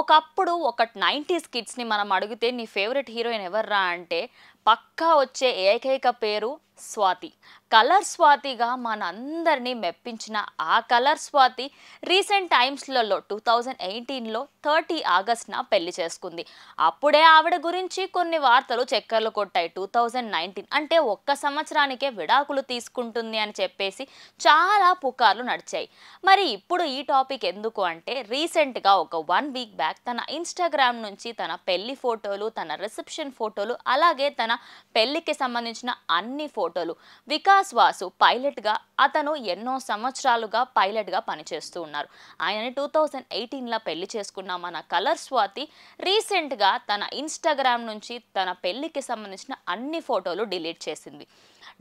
ఒకప్పుడు ఒక నైంటీస్ కిడ్స్ని మనం అడిగితే నీ ఫేవరెట్ హీరోయిన్ ఎవర్రా అంటే పక్కా వచ్చే ఏకైక పేరు స్వాతి కలర్ స్వాతిగా మనందరినీ మెప్పించిన ఆ కలర్ స్వాతి రీసెంట్ టైమ్స్లలో టూ థౌజండ్ ఎయిటీన్లో థర్టీ ఆగస్ట్న పెళ్లి చేసుకుంది అప్పుడే ఆవిడ గురించి కొన్ని వార్తలు చక్కర్లు కొట్టాయి టూ థౌజండ్ నైన్టీన్ అంటే ఒక్క సంవత్సరానికే విడాకులు తీసుకుంటుంది అని చెప్పేసి చాలా పుకార్లు నడిచాయి మరి ఇప్పుడు ఈ టాపిక్ ఎందుకు అంటే రీసెంట్గా ఒక వన్ వీక్ బ్యాక్ తన ఇన్స్టాగ్రామ్ నుంచి తన పెళ్లి ఫోటోలు తన రిసెప్షన్ ఫోటోలు అలాగే తన పెళ్లికి సంబంధించిన అన్ని ఫోటోలు వికా విలాస్ వాసు పైలట్గా అతను ఎన్నో సంవత్సరాలుగా పైలట్గా పనిచేస్తూ ఉన్నారు ఆయన టూ థౌజండ్ ఎయిటీన్లో పెళ్లి చేసుకున్న మన కలర్ స్వాతి రీసెంట్గా తన ఇన్స్టాగ్రామ్ నుంచి తన పెళ్లికి సంబంధించిన అన్ని ఫోటోలు డిలీట్ చేసింది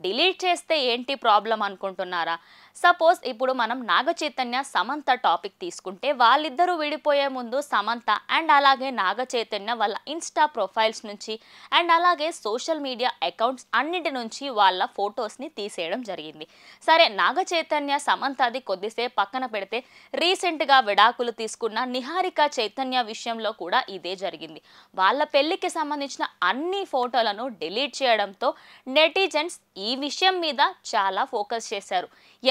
డిలీట్ చేస్తే ఏంటి ప్రాబ్లం అనుకుంటున్నారా సపోజ్ ఇప్పుడు మనం నాగ చైతన్య సమంత టాపిక్ తీసుకుంటే వాళ్ళిద్దరూ విడిపోయే ముందు సమంత అండ్ అలాగే నాగ చైతన్య వాళ్ళ ఇన్స్టా ప్రొఫైల్స్ నుంచి అండ్ అలాగే సోషల్ మీడియా అకౌంట్స్ అన్నిటి నుంచి వాళ్ళ ఫొటోస్ని తీసేయడం జరిగింది సరే నాగ చైతన్య అది కొద్దిసేపు పక్కన పెడితే రీసెంట్గా విడాకులు తీసుకున్న నిహారిక చైతన్య విషయంలో కూడా ఇదే జరిగింది వాళ్ళ పెళ్లికి సంబంధించిన అన్ని ఫోటోలను డిలీట్ చేయడంతో నెటిజన్స్ ఈ విషయం మీద చాలా ఫోకస్ చేశారు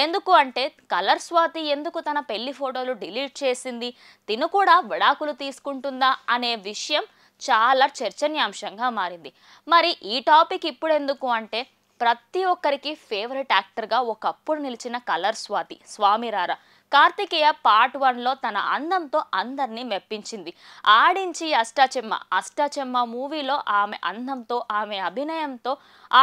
ఎందుకు అంటే కలర్ స్వాతి ఎందుకు తన పెళ్లి ఫోటోలు డిలీట్ చేసింది తిను కూడా విడాకులు తీసుకుంటుందా అనే విషయం చాలా చర్చనీయాంశంగా మారింది మరి ఈ టాపిక్ ఇప్పుడు ఎందుకు అంటే ప్రతి ఒక్కరికి ఫేవరెట్ యాక్టర్గా ఒకప్పుడు నిలిచిన కలర్ స్వాతి స్వామిరారా కార్తికేయ పార్ట్ వన్లో తన అందంతో అందరినీ మెప్పించింది ఆడించి అష్టాచెమ్మ అష్టాచెమ్మ మూవీలో ఆమె అందంతో ఆమె అభినయంతో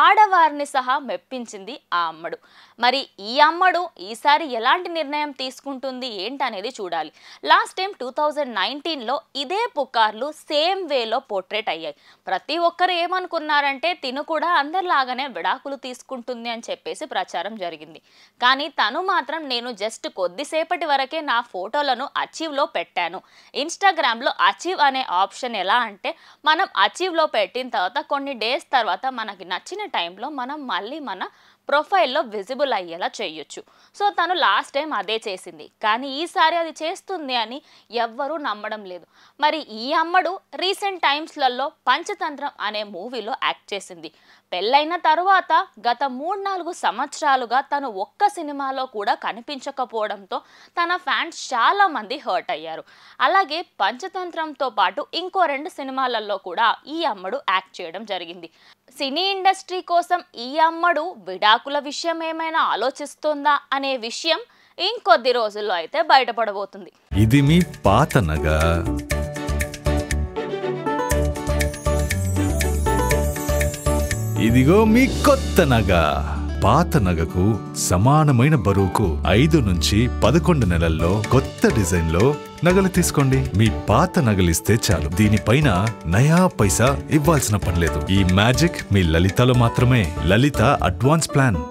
ఆడవారిని సహా మెప్పించింది ఆ అమ్మడు మరి ఈ అమ్మడు ఈసారి ఎలాంటి నిర్ణయం తీసుకుంటుంది ఏంటనేది చూడాలి లాస్ట్ టైం టూ థౌజండ్ నైన్టీన్లో ఇదే పుకార్లు సేమ్ వేలో పోర్ట్రేట్ అయ్యాయి ప్రతి ఒక్కరు ఏమనుకున్నారంటే తిను కూడా అందరిలాగానే విడాకులు తీసుకుంటుంది అని చెప్పేసి ప్రచారం జరిగింది కానీ తను మాత్రం నేను జస్ట్ కొద్దిసేపు కొద్దిసేపటి వరకే నా ఫోటోలను అచీవ్లో పెట్టాను ఇన్స్టాగ్రామ్లో అచీవ్ అనే ఆప్షన్ ఎలా అంటే మనం అచీవ్లో పెట్టిన తర్వాత కొన్ని డేస్ తర్వాత మనకి నచ్చిన టైంలో మనం మళ్ళీ మన ప్రొఫైల్లో విజిబుల్ అయ్యేలా చేయొచ్చు సో తను లాస్ట్ టైం అదే చేసింది కానీ ఈసారి అది చేస్తుంది అని ఎవ్వరూ నమ్మడం లేదు మరి ఈ అమ్మడు రీసెంట్ టైమ్స్లలో పంచతంత్రం అనే మూవీలో యాక్ట్ చేసింది పెళ్ళైన తర్వాత గత మూడు నాలుగు సంవత్సరాలుగా తను ఒక్క సినిమాలో కూడా కనిపించకపోవడంతో తన ఫ్యాన్స్ చాలామంది హర్ట్ అయ్యారు అలాగే పంచతంత్రంతో పాటు ఇంకో రెండు సినిమాలలో కూడా ఈ అమ్మడు యాక్ట్ చేయడం జరిగింది సినీ ఇండస్ట్రీ కోసం ఈ అమ్మడు విడాకుల విషయం ఏమైనా ఆలోచిస్తుందా అనే విషయం ఇంకొద్ది రోజుల్లో అయితే బయటపడబోతుంది ఇది మీ పాత ఇదిగో మీ కొత్త నగా పాత నగకు సమానమైన బరువుకు ఐదు నుంచి పదకొండు నెలల్లో కొత్త డిజైన్లో నగలు తీసుకోండి మీ పాత నగలిస్తే చాలు దీనిపైన నయా పైసా ఇవ్వాల్సిన పనిలేదు ఈ మ్యాజిక్ మీ లలితలో మాత్రమే లలిత అడ్వాన్స్ ప్లాన్